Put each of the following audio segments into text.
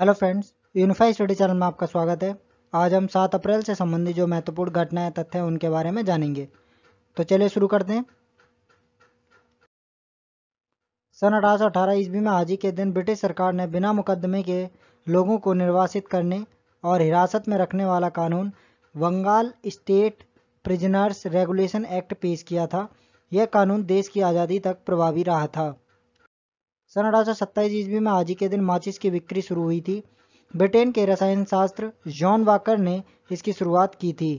hello friends Unify study channel में आपका स्वागत है आज हम सात अप्रैल से संबंधित जो महत्वपूर्ण घटनाएं तथ्य हैं उनके बारे में जानेंगे तो चलिए शुरू करते हैं सन अठारह ईस्वी में आज ही के दिन ब्रिटिश सरकार ने बिना मुकदमे के लोगों को निर्वासित करने और हिरासत में रखने वाला कानून Bengal state prisoners regulation act पेश किया था यह कानून देश की आज़ादी तक प्रभावी रहा था सन अठारह ईस्वी में आज ही के दिन माचिस की बिक्री शुरू हुई थी ब्रिटेन के रसायन शास्त्र जॉन वाकर ने इसकी शुरुआत की थी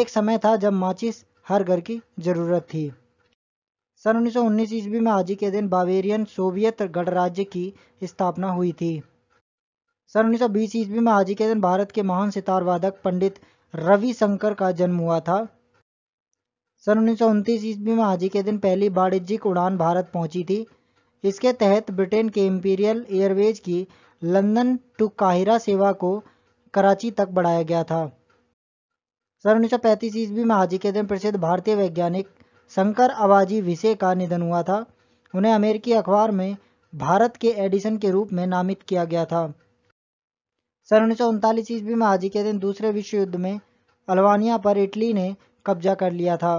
एक समय था जब माचिस हर घर की जरूरत थी सन 1919 ईस्वी में आज ही के दिन बावेरियन सोवियत गणराज्य की स्थापना हुई थी सन 1920 ईस्वी में आज ही के दिन भारत के महान सितार वादक पंडित रविशंकर का जन्म हुआ था सन उन्नीस ईस्वी में आज ही के दिन पहली वाणिज्यिक उड़ान भारत पहुंची थी इसके तहत ब्रिटेन के इम्पीरियल एयरवेज की लंदन टू काहिरा सेवा को कराची तक बढ़ाया गया था सन उन्नीस सौ पैंतीस ईस्वी में हाजी के दिन प्रसिद्ध भारतीय वैज्ञानिक शंकर अबाजी विषे का निधन हुआ था उन्हें अमेरिकी अखबार में भारत के एडिसन के रूप में नामित किया गया था सन उन्नीस सौ उनतालीस ईस्वी में हाजी के दिन दूसरे विश्व युद्ध में अल्वानिया पर इटली ने कब्जा कर लिया था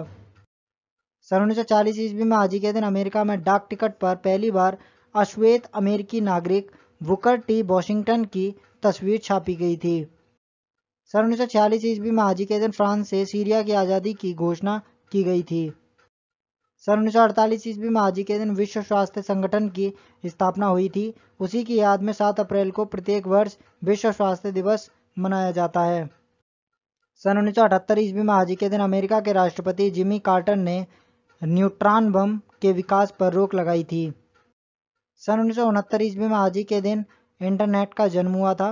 सन उन्नीस ईस्वी में आज ही के दिन अमेरिका में डाक टिकट पर पहली बार अश्वेत अमेरिकी नागरिक बुकर टी वॉशिंगटन की तस्वीर छापी गई थी सन उन्नीस ईस्वी में आज ही के दिन फ्रांस से सीरिया की आज़ादी की घोषणा की गई थी सन उन्नीस ईस्वी में आज ही के दिन विश्व स्वास्थ्य संगठन की स्थापना हुई थी उसी की याद में सात अप्रैल को प्रत्येक वर्ष विश्व स्वास्थ्य दिवस मनाया जाता है सन उन्नीस ईस्वी में आज ही के दिन अमेरिका के राष्ट्रपति जिमी कार्टर ने न्यूट्रॉन बम के विकास पर रोक लगाई थी सन उन्नीस ईस्वी में आज ही के दिन इंटरनेट का जन्म हुआ था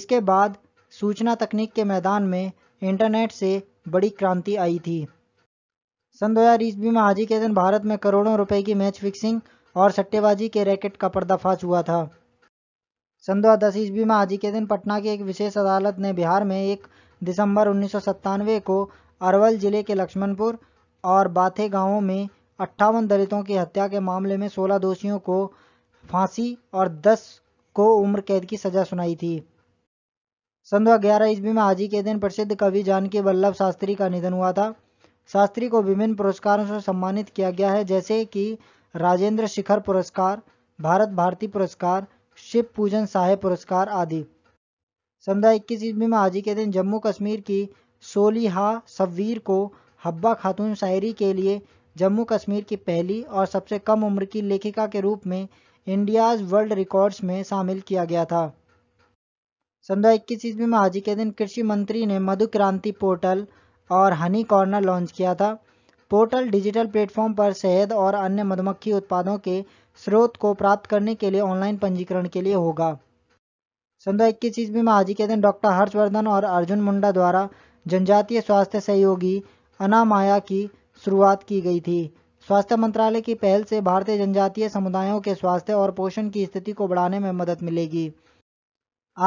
इसके बाद सूचना तकनीक के मैदान में इंटरनेट से बड़ी क्रांति आई थी सन दो हजार ईस्वी में आज ही के दिन भारत में करोड़ों रुपए की मैच फिक्सिंग और सट्टेबाजी के रैकेट का पर्दाफाश हुआ था सन दो हजार दस ईस्वी में आज ही के दिन पटना की एक विशेष अदालत ने बिहार में एक दिसंबर उन्नीस को अरवल जिले के लक्ष्मणपुर और बाथे गांवों में अट्ठावन दलितों की हत्या के मामले में 16 दोषियों को फांसी और 10 को उम्र कैद की सजा सुनाई थी सन दो ग्यारह ईस्वी में आज ही के दिन प्रसिद्ध कवि जानकी वल्लभ शास्त्री का निधन हुआ था शास्त्री को विभिन्न पुरस्कारों से सम्मानित किया गया है जैसे कि राजेंद्र शिखर पुरस्कार भारत भारती पुरस्कार शिव पूजन साहे पुरस्कार आदि संध्या इक्कीस ईस्वी में आज ही के दिन जम्मू कश्मीर की सोलिहा सवीर को हब्बा खातून शायरी के लिए जम्मू कश्मीर की पहली और सबसे कम उम्र की लेखिका के रूप में इंडियाज वर्ल्ड रिकॉर्ड्स में शामिल किया गया था सन दो इक्कीस ईस्वी में आज के दिन कृषि मंत्री ने मधु क्रांति पोर्टल और हनी कॉर्नर लॉन्च किया था पोर्टल डिजिटल प्लेटफॉर्म पर शहद और अन्य मधुमक्खी उत्पादों के स्रोत को प्राप्त करने के लिए ऑनलाइन पंजीकरण के लिए होगा सन दो इक्कीस ईस्वी में आज के दिन डॉक्टर हर्षवर्धन और अर्जुन मुंडा द्वारा जनजातीय स्वास्थ्य सहयोगी अनामाया की शुरुआत की गई थी स्वास्थ्य मंत्रालय की पहल से भारतीय जनजातीय समुदायों के स्वास्थ्य और पोषण की स्थिति को बढ़ाने में मदद मिलेगी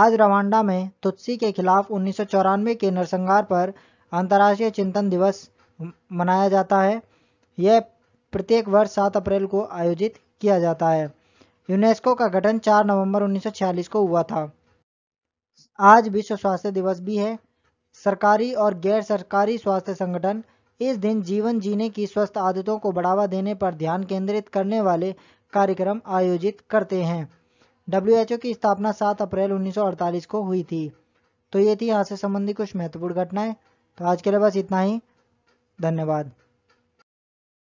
आज रवांडा में तुत्सी के खिलाफ उन्नीस के नरसंहार पर अंतर्राष्ट्रीय चिंतन दिवस मनाया जाता है यह प्रत्येक वर्ष सात अप्रैल को आयोजित किया जाता है यूनेस्को का गठन 4 नवंबर 1946 को हुआ था आज विश्व स्वास्थ्य दिवस भी है सरकारी और गैर सरकारी स्वास्थ्य संगठन इस दिन जीवन जीने की स्वस्थ आदतों को बढ़ावा देने पर ध्यान केंद्रित करने वाले कार्यक्रम आयोजित करते हैं डब्ल्यू की स्थापना 7 अप्रैल 1948 को हुई थी तो ये थी यहाँ से संबंधित कुछ महत्वपूर्ण घटनाएं तो आज के लिए बस इतना ही धन्यवाद